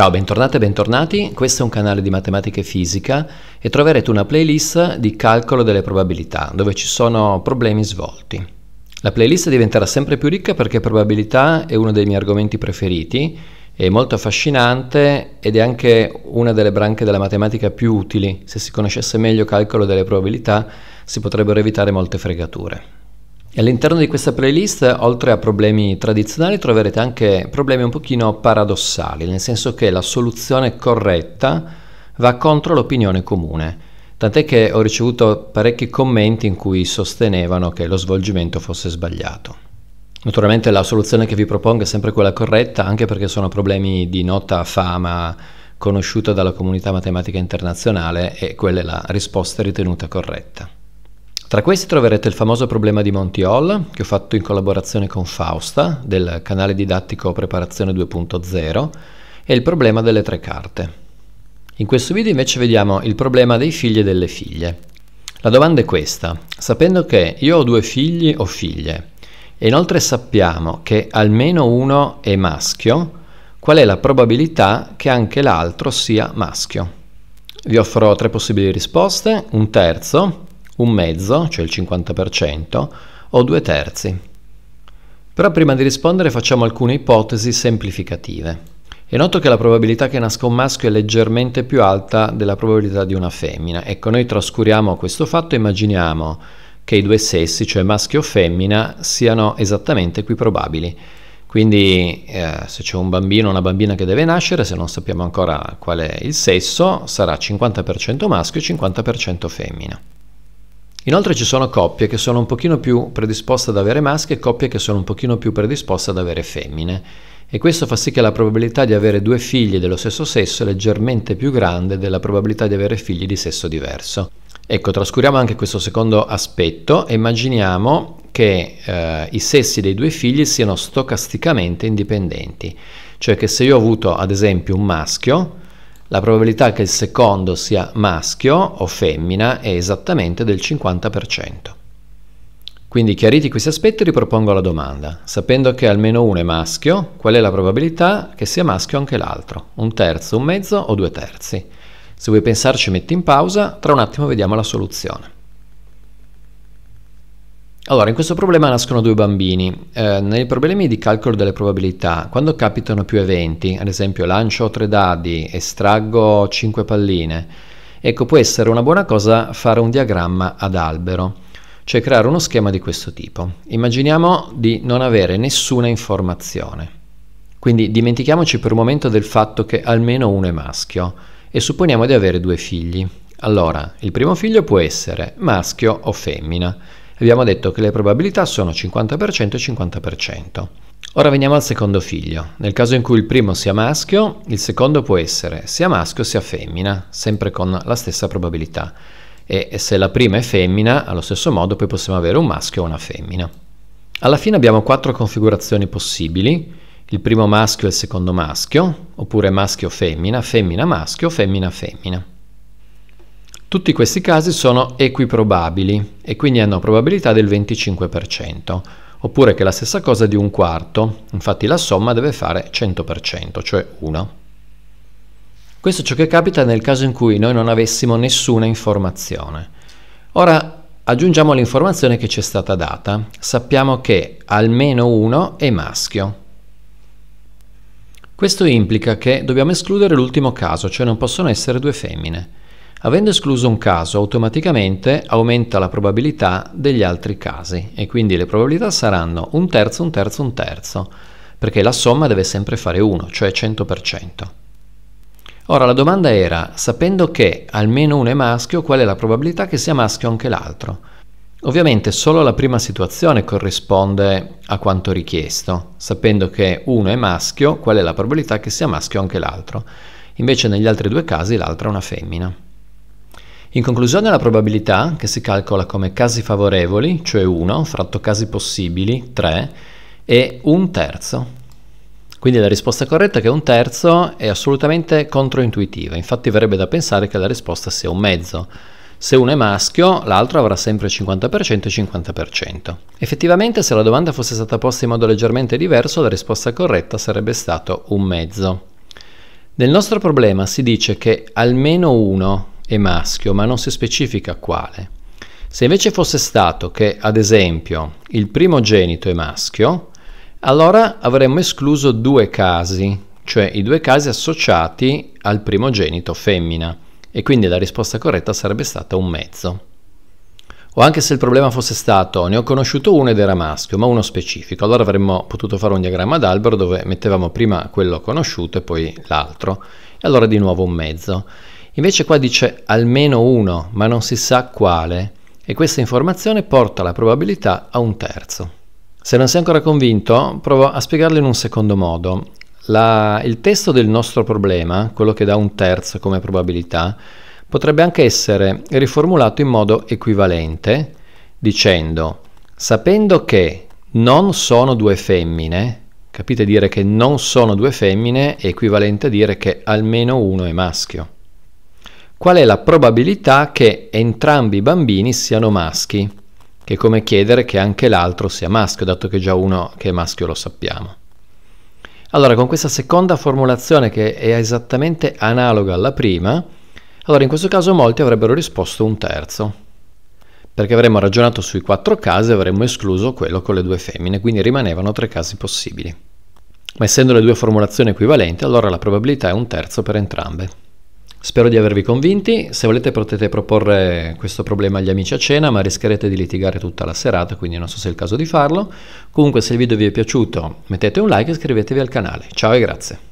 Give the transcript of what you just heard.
Ciao, bentornate e bentornati, questo è un canale di matematica e fisica e troverete una playlist di calcolo delle probabilità dove ci sono problemi svolti. La playlist diventerà sempre più ricca perché probabilità è uno dei miei argomenti preferiti, è molto affascinante ed è anche una delle branche della matematica più utili, se si conoscesse meglio il calcolo delle probabilità si potrebbero evitare molte fregature all'interno di questa playlist, oltre a problemi tradizionali, troverete anche problemi un pochino paradossali, nel senso che la soluzione corretta va contro l'opinione comune. Tant'è che ho ricevuto parecchi commenti in cui sostenevano che lo svolgimento fosse sbagliato. Naturalmente la soluzione che vi propongo è sempre quella corretta, anche perché sono problemi di nota fama conosciuta dalla comunità matematica internazionale e quella è la risposta ritenuta corretta. Tra questi troverete il famoso problema di Monty Hall, che ho fatto in collaborazione con Fausta, del canale didattico Preparazione 2.0, e il problema delle tre carte. In questo video invece vediamo il problema dei figli e delle figlie. La domanda è questa. Sapendo che io ho due figli o figlie, e inoltre sappiamo che almeno uno è maschio, qual è la probabilità che anche l'altro sia maschio? Vi offro tre possibili risposte, un terzo, un mezzo, cioè il 50%, o due terzi. Però prima di rispondere facciamo alcune ipotesi semplificative. E noto che la probabilità che nasca un maschio è leggermente più alta della probabilità di una femmina. Ecco, noi trascuriamo questo fatto e immaginiamo che i due sessi, cioè maschio o femmina, siano esattamente qui probabili. Quindi eh, se c'è un bambino o una bambina che deve nascere, se non sappiamo ancora qual è il sesso, sarà 50% maschio e 50% femmina. Inoltre ci sono coppie che sono un pochino più predisposte ad avere maschi e coppie che sono un pochino più predisposte ad avere femmine e questo fa sì che la probabilità di avere due figli dello stesso sesso è leggermente più grande della probabilità di avere figli di sesso diverso. Ecco, trascuriamo anche questo secondo aspetto e immaginiamo che eh, i sessi dei due figli siano stocasticamente indipendenti, cioè che se io ho avuto ad esempio un maschio, la probabilità che il secondo sia maschio o femmina è esattamente del 50%. Quindi chiariti questi aspetti ripropongo la domanda. Sapendo che almeno uno è maschio, qual è la probabilità che sia maschio anche l'altro? Un terzo, un mezzo o due terzi? Se vuoi pensarci metti in pausa, tra un attimo vediamo la soluzione. Allora, in questo problema nascono due bambini. Eh, nei problemi di calcolo delle probabilità, quando capitano più eventi, ad esempio lancio tre dadi, estraggo cinque palline, ecco, può essere una buona cosa fare un diagramma ad albero, cioè creare uno schema di questo tipo. Immaginiamo di non avere nessuna informazione. Quindi dimentichiamoci per un momento del fatto che almeno uno è maschio e supponiamo di avere due figli. Allora, il primo figlio può essere maschio o femmina Abbiamo detto che le probabilità sono 50% e 50%. Ora veniamo al secondo figlio. Nel caso in cui il primo sia maschio, il secondo può essere sia maschio sia femmina, sempre con la stessa probabilità. E se la prima è femmina, allo stesso modo poi possiamo avere un maschio o una femmina. Alla fine abbiamo quattro configurazioni possibili, il primo maschio e il secondo maschio, oppure maschio-femmina, femmina-maschio, femmina-femmina. Tutti questi casi sono equiprobabili e quindi hanno probabilità del 25%, oppure che è la stessa cosa di un quarto, infatti la somma deve fare 100%, cioè 1. Questo è ciò che capita nel caso in cui noi non avessimo nessuna informazione. Ora aggiungiamo l'informazione che ci è stata data. Sappiamo che almeno uno è maschio. Questo implica che dobbiamo escludere l'ultimo caso, cioè non possono essere due femmine. Avendo escluso un caso, automaticamente aumenta la probabilità degli altri casi e quindi le probabilità saranno un terzo, un terzo, un terzo, perché la somma deve sempre fare 1, cioè 100%. Ora la domanda era, sapendo che almeno uno è maschio, qual è la probabilità che sia maschio anche l'altro? Ovviamente solo la prima situazione corrisponde a quanto richiesto, sapendo che uno è maschio, qual è la probabilità che sia maschio anche l'altro? Invece negli altri due casi l'altra è una femmina. In conclusione la probabilità, che si calcola come casi favorevoli, cioè 1, fratto casi possibili, 3, è un terzo. Quindi la risposta corretta che è un terzo è assolutamente controintuitiva, infatti verrebbe da pensare che la risposta sia un mezzo. Se uno è maschio, l'altro avrà sempre 50% e 50%. Effettivamente, se la domanda fosse stata posta in modo leggermente diverso, la risposta corretta sarebbe stato un mezzo. Nel nostro problema si dice che almeno uno e maschio, ma non si specifica quale. Se invece fosse stato che, ad esempio, il primo genito è maschio, allora avremmo escluso due casi, cioè i due casi associati al primo genito femmina, e quindi la risposta corretta sarebbe stata un mezzo. O anche se il problema fosse stato ne ho conosciuto uno ed era maschio, ma uno specifico, allora avremmo potuto fare un diagramma d'albero dove mettevamo prima quello conosciuto e poi l'altro, e allora di nuovo un mezzo. Invece qua dice almeno uno, ma non si sa quale, e questa informazione porta la probabilità a un terzo. Se non sei ancora convinto, provo a spiegarlo in un secondo modo. La, il testo del nostro problema, quello che dà un terzo come probabilità, potrebbe anche essere riformulato in modo equivalente dicendo sapendo che non sono due femmine, capite dire che non sono due femmine è equivalente a dire che almeno uno è maschio qual è la probabilità che entrambi i bambini siano maschi, che è come chiedere che anche l'altro sia maschio, dato che già uno che è maschio lo sappiamo. Allora, con questa seconda formulazione che è esattamente analoga alla prima, allora in questo caso molti avrebbero risposto un terzo, perché avremmo ragionato sui quattro casi e avremmo escluso quello con le due femmine, quindi rimanevano tre casi possibili. Ma essendo le due formulazioni equivalenti, allora la probabilità è un terzo per entrambe. Spero di avervi convinti, se volete potete proporre questo problema agli amici a cena, ma rischierete di litigare tutta la serata, quindi non so se è il caso di farlo. Comunque se il video vi è piaciuto mettete un like e iscrivetevi al canale. Ciao e grazie.